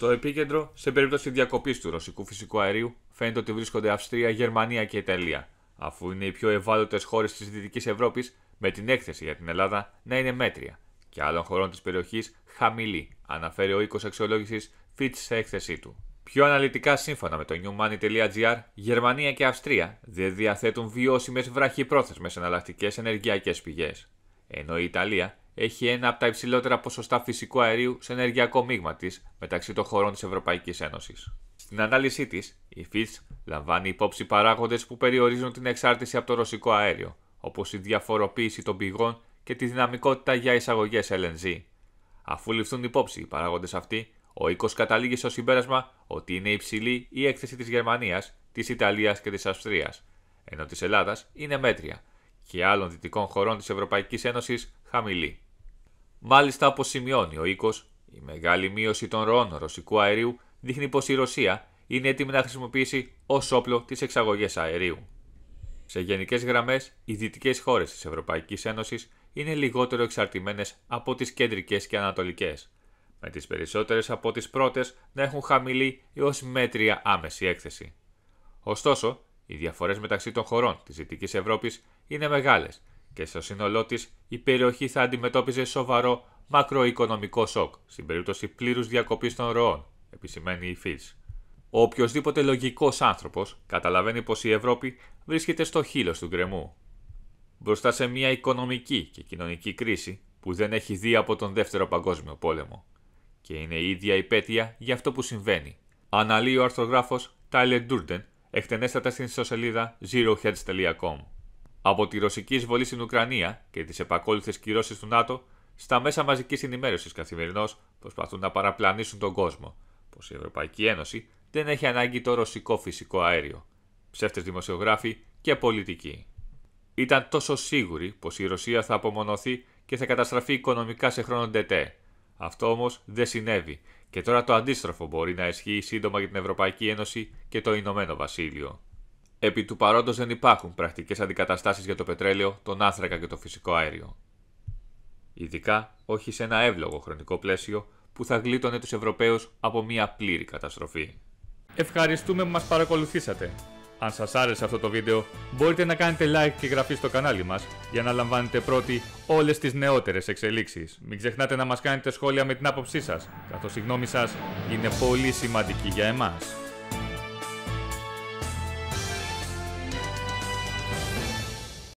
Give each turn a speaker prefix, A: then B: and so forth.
A: Στο επίκεντρο, σε περίπτωση διακοπής του ρωσικού φυσικού αερίου, φαίνεται ότι βρίσκονται Αυστρία, Γερμανία και Ιταλία, αφού είναι οι πιο ευάλωτες χώρες της Δυτικής Ευρώπης, με την έκθεση για την Ελλάδα να είναι μέτρια και άλλων χωρών της περιοχής χαμηλή, αναφέρει ο οίκος αξιολόγησης Fitch σε έκθεσή του. Πιο αναλυτικά, σύμφωνα με το newmoney.gr, Γερμανία και Αυστρία δεν διαθέτουν βιώσιμες βραχυπρόθεσμες εναλλακτικές ενεργειακές πηγές, ενώ η Ιταλία έχει ένα από τα υψηλότερα ποσοστά φυσικού αερίου σε ενεργειακό μείγμα της μεταξύ των χωρών της Ευρωπαϊκής Ένωσης. Στην ανάλυση της, η Fitch λαμβάνει υπόψη παράγοντες που περιορίζουν την εξάρτηση από το ρωσικό αέριο, όπως η διαφοροποίηση των πηγών και τη δυναμικότητα για εισαγωγές LNG. Αφού ληφθούν υπόψη οι παράγοντες αυτοί, ο οίκος καταλήγει στο συμπέρασμα ότι είναι υψηλή η έκθεση της Γερμανίας, της Ιταλίας και της Αυστρίας, ενώ της Ελλάδας είναι μέτρια και άλλων δυτικών χωρών της Ευρωπαϊκής Ένωσης χαμηλή. Μάλιστα, όπως σημειώνει ο οίκος, η μεγάλη μείωση των ροών ρωσικού αερίου δείχνει πως η Ρωσία είναι έτοιμη να χρησιμοποιήσει ως όπλο τις εξαγωγές αερίου. Σε γενικές γραμμές, οι δυτικές χώρες της Ευρωπαϊκής Ένωσης είναι λιγότερο εξαρτημένες από τις κεντρικές και ανατολικές, με τις περισσότερες από τις πρώτες να έχουν χαμηλή έως μέτρια άμεση έκθεση. Ωστόσο, οι διαφορές μεταξύ των χωρών της Δυτικής Ευρώπης είναι μεγάλες και στο σύνολό της η περιοχή θα αντιμετώπιζε σοβαρό μακροοικονομικό σοκ στην περίπτωση πλήρους διακοπής των ροών, επισημαίνει η Φίλς. Ο οποιοδήποτε λογικός άνθρωπος καταλαβαίνει πως η Ευρώπη βρίσκεται στο χείλος του γκρεμού. Μπροστά σε μια οικονομική και κοινωνική κρίση που δεν έχει δει από τον Δεύτερο Παγκόσμιο Πόλεμο. Και είναι η ίδια υπέτεια για αυτό που συμβαίνει. Αναλύει ο αρθρογράφος Tyler Durden εκτενέστατα στην ιστοσελίδα zeroheads.com από τη ρωσική εισβολή στην Ουκρανία και τις επακόλουθες κυρώσεις του ΝΑΤΟ, στα μέσα μαζικής ενημέρωσης καθημερινώς προσπαθούν να παραπλανήσουν τον κόσμο πως η Ευρωπαϊκή Ένωση δεν έχει ανάγκη το ρωσικό φυσικό αέριο. Ψεύτες δημοσιογράφοι και πολιτικοί. Ήταν τόσο σίγουροι πως η Ρωσία θα απομονωθεί και θα καταστραφεί οικονομικά σε χρόνο ντετέ. Αυτό όμως δεν συνέβη και τώρα το αντίστροφο μπορεί να ισχύει σύντομα για την Ευρωπαϊκή Ένωση και το Ηνωμένο Βασίλειο. Επί του παρόντος δεν υπάρχουν πρακτικές αντικαταστάσεις για το πετρέλαιο, τον άνθρακα και το φυσικό αέριο. Ειδικά όχι σε ένα εύλογο χρονικό πλαίσιο που θα γλίτωνε τους Ευρωπαίους από μια πλήρη καταστροφή. Ευχαριστούμε που μας παρακολουθήσατε. Αν σας άρεσε αυτό το βίντεο, μπορείτε να κάνετε like και εγγραφή στο κανάλι μας για να λαμβάνετε πρώτοι όλες τις νεότερες εξελίξεις. Μην ξεχνάτε να μας κάνετε σχόλια με την άποψή σας, καθώς η γνώμη σας είναι πολύ σημαντική για εμάς.